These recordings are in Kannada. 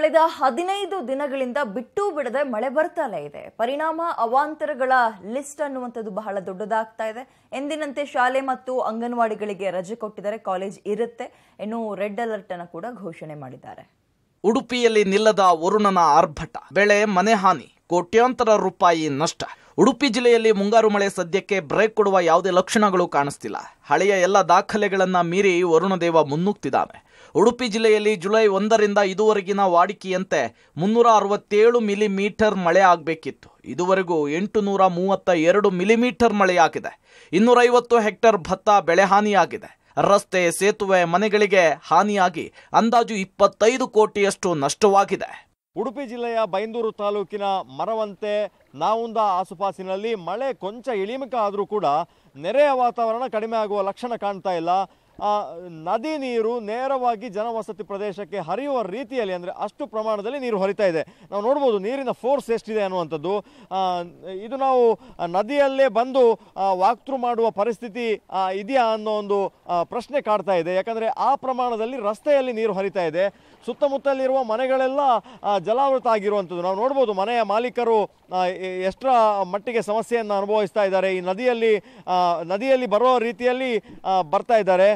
ಕಳೆದ ಹದಿನೈದು ದಿನಗಳಿಂದ ಬಿಟ್ಟು ಬಿಡದೆ ಮಳೆ ಬರ್ತಾಲೇ ಇದೆ ಪರಿಣಾಮ ಅವಾಂತರಗಳ ಲಿಸ್ಟ್ ಅನ್ನುವಂಥದ್ದು ಬಹಳ ದೊಡ್ಡದಾಗ್ತಾ ಇದೆ ಎಂದಿನಂತೆ ಶಾಲೆ ಮತ್ತು ಅಂಗನವಾಡಿಗಳಿಗೆ ರಜೆ ಕೊಟ್ಟಿದ್ದಾರೆ ಕಾಲೇಜ್ ಇರುತ್ತೆ ಇನ್ನು ರೆಡ್ ಅಲರ್ಟ್ ಅನ್ನು ಕೂಡ ಘೋಷಣೆ ಮಾಡಿದ್ದಾರೆ ಉಡುಪಿಯಲ್ಲಿ ನಿಲ್ಲದ ವರುಣನ ಆರ್ಭಟ ಬೆಳೆ ಮನೆ ಹಾನಿ ಕೋಟ್ಯಾಂತರ ರೂಪಾಯಿ ನಷ್ಟ ಉಡುಪಿ ಜಿಲ್ಲೆಯಲ್ಲಿ ಮುಂಗಾರು ಮಳೆ ಸದ್ಯಕ್ಕೆ ಬ್ರೇಕ್ ಕೊಡುವ ಯಾವುದೇ ಲಕ್ಷಣಗಳು ಕಾಣಿಸ್ತಿಲ್ಲ ಹಳೆಯ ಎಲ್ಲ ದಾಖಲೆಗಳನ್ನ ಮೀರಿ ವರುಣದೇವ ಮುನ್ನುಗ್ತಿದ್ದಾನೆ ಉಡುಪಿ ಜಿಲ್ಲೆಯಲ್ಲಿ ಜುಲೈ ಒಂದರಿಂದ ಇದುವರೆಗಿನ ವಾಡಿಕೆಯಂತೆ ಮುನ್ನೂರ ಅರವತ್ತೇಳು ಮಿಲಿಮೀಟರ್ ಮಳೆ ಆಗಬೇಕಿತ್ತು ಇದುವರೆಗೂ ಎಂಟು ನೂರ ಮೂವತ್ತ ಎರಡು ಮಿಲಿಮೀಟರ್ ಮಳೆಯಾಗಿದೆ ಇನ್ನೂರೈವತ್ತು ಹೆಕ್ಟರ್ ಭತ್ತ ಬೆಳೆ ಹಾನಿಯಾಗಿದೆ ರಸ್ತೆ ಸೇತುವೆ ಮನೆಗಳಿಗೆ ಹಾನಿಯಾಗಿ ಅಂದಾಜು ಇಪ್ಪತ್ತೈದು ಕೋಟಿಯಷ್ಟು ನಷ್ಟವಾಗಿದೆ ಉಡುಪಿ ಜಿಲ್ಲೆಯ ಬೈಂದೂರು ತಾಲೂಕಿನ ಮರವಂತೆ ನಾವುಂದ ಆಸುಪಾಸಿನಲ್ಲಿ ಮಳೆ ಕೊಂಚ ಇಳಿಮುಖ ಆದರೂ ಕೂಡ ನೆರೆಯ ವಾತಾವರಣ ಕಡಿಮೆ ಆಗುವ ಲಕ್ಷಣ ಕಾಣ್ತಾ ಇಲ್ಲ ನದಿ ನೀರು ನೇರವಾಗಿ ಜನವಸತಿ ಪ್ರದೇಶಕ್ಕೆ ಹರಿಯುವ ರೀತಿಯಲ್ಲಿ ಅಂದರೆ ಅಷ್ಟು ಪ್ರಮಾಣದಲ್ಲಿ ನೀರು ಹರಿತಾ ಇದೆ ನಾವು ನೋಡ್ಬೋದು ನೀರಿನ ಫೋರ್ಸ್ ಎಷ್ಟಿದೆ ಅನ್ನುವಂಥದ್ದು ಇದು ನಾವು ನದಿಯಲ್ಲೇ ಬಂದು ವಾಕ್ತೃ ಮಾಡುವ ಪರಿಸ್ಥಿತಿ ಇದೆಯಾ ಅನ್ನೋ ಒಂದು ಪ್ರಶ್ನೆ ಕಾಡ್ತಾ ಇದೆ ಯಾಕಂದರೆ ಆ ಪ್ರಮಾಣದಲ್ಲಿ ರಸ್ತೆಯಲ್ಲಿ ನೀರು ಹರಿತಾ ಇದೆ ಸುತ್ತಮುತ್ತಲಿರುವ ಮನೆಗಳೆಲ್ಲ ಜಲಾವೃತ ಆಗಿರುವಂಥದ್ದು ನಾವು ನೋಡ್ಬೋದು ಮನೆಯ ಮಾಲೀಕರು ಎಷ್ಟರ ಮಟ್ಟಿಗೆ ಸಮಸ್ಯೆಯನ್ನು ಅನುಭವಿಸ್ತಾ ಇದ್ದಾರೆ ಈ ನದಿಯಲ್ಲಿ ನದಿಯಲ್ಲಿ ಬರುವ ರೀತಿಯಲ್ಲಿ ಬರ್ತಾ ಇದ್ದಾರೆ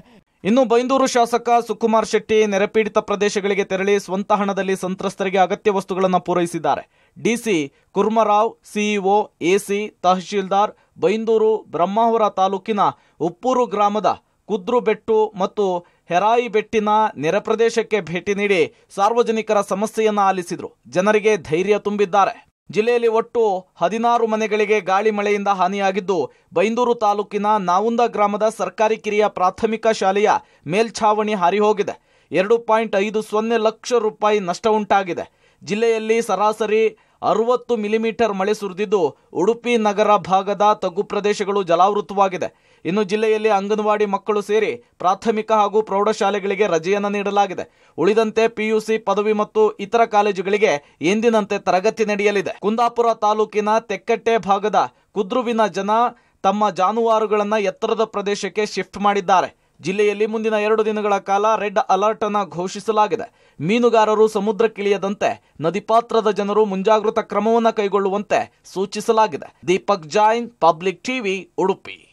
ಇನ್ನು ಬೈಂದೂರು ಶಾಸಕ ಸುಕುಮಾರ್ ಶೆಟ್ಟಿ ನೆರೆಪೀಡಿತ ಪ್ರದೇಶಗಳಿಗೆ ತೆರಳಿ ಸ್ವಂತ ಹಣದಲ್ಲಿ ಸಂತ್ರಸ್ತರಿಗೆ ಅಗತ್ಯ ವಸ್ತುಗಳನ್ನು ಪೂರೈಸಿದ್ದಾರೆ DC Kurmarao CEO AC tahsildar Byndoor Brahmavar ತಾಲೂಕಿನ ಉಪ್ಪೂರು ಗ್ರಾಮದ ಕುದ್ರುಬೆಟ್ಟು ಮತ್ತು ಹೆರಾಯಿ ಬೆಟ್ಟಿನ ನೆರೆ ಪ್ರದೇಶಕ್ಕೆ ಭೇಟಿ ನೀಡಿ ಸಾರ್ವಜನಿಕರ ಸಮಸ್ಯೆಯನ್ನು ಆಲಿಸಿದರು ಜನರಿಗೆ ಧೈರ್ಯ ತುಂಬಿದ್ದಾರೆ ಜಿಲ್ಲೆಯಲ್ಲಿ ಒಟ್ಟು ಹದಿನಾರು ಮನೆಗಳಿಗೆ ಗಾಳಿ ಮಳೆಯಿಂದ ಹಾನಿಯಾಗಿದ್ದು ಬೈಂದೂರು ತಾಲೂಕಿನ ನಾವುಂದ ಗ್ರಾಮದ ಸರ್ಕಾರಿ ಕಿರಿಯ ಪ್ರಾಥಮಿಕ ಶಾಲೆಯ ಮೇಲ್ಛಾವಣಿ ಹಾರಿಹೋಗಿದೆ ಎರಡು ಪಾಯಿಂಟ್ ಐದು ಸೊನ್ನೆ ಲಕ್ಷ ರೂಪಾಯಿ ನಷ್ಟ ಉಂಟಾಗಿದೆ ಜಿಲ್ಲೆಯಲ್ಲಿ ಸರಾಸರಿ ಅರವತ್ತು ಮಿಲಿಮೀಟರ್ ಮಳೆ ಸುರಿದಿದ್ದು ಉಡುಪಿ ನಗರ ಭಾಗದ ತಗ್ಗು ಪ್ರದೇಶಗಳು ಜಲಾವೃತವಾಗಿದೆ ಇನ್ನು ಜಿಲ್ಲೆಯಲ್ಲಿ ಅಂಗನವಾಡಿ ಮಕ್ಕಳು ಸೇರಿ ಪ್ರಾಥಮಿಕ ಹಾಗೂ ಪ್ರೌಢಶಾಲೆಗಳಿಗೆ ರಜೆಯನ್ನು ನೀಡಲಾಗಿದೆ ಉಳಿದಂತೆ ಪಿಯುಸಿ ಪದವಿ ಮತ್ತು ಇತರ ಕಾಲೇಜುಗಳಿಗೆ ಎಂದಿನಂತೆ ತರಗತಿ ನಡೆಯಲಿದೆ ಕುಂದಾಪುರ ತಾಲೂಕಿನ ತೆಕ್ಕಟ್ಟೆ ಭಾಗದ ಕುದ್ರುವಿನ ಜನ ತಮ್ಮ ಜಾನುವಾರುಗಳನ್ನು ಎತ್ತರದ ಪ್ರದೇಶಕ್ಕೆ ಶಿಫ್ಟ್ ಮಾಡಿದ್ದಾರೆ ಜಿಲ್ಲೆಯಲ್ಲಿ ಮುಂದಿನ ಎರಡು ದಿನಗಳ ಕಾಲ ರೆಡ್ ಅಲರ್ಟ್ ಅನ್ನು ಘೋಷಿಸಲಾಗಿದೆ ಮೀನುಗಾರರು ಸಮುದ್ರಕ್ಕಿಳಿಯದಂತೆ ನದಿಪಾತ್ರದ ಜನರು ಮುಂಜಾಗ್ರತಾ ಕ್ರಮವನ್ನು ಕೈಗೊಳ್ಳುವಂತೆ ಸೂಚಿಸಲಾಗಿದೆ ದೀಪಕ್ ಜೈನ್ ಪಬ್ಲಿಕ್ ಟಿವಿ ಉಡುಪಿ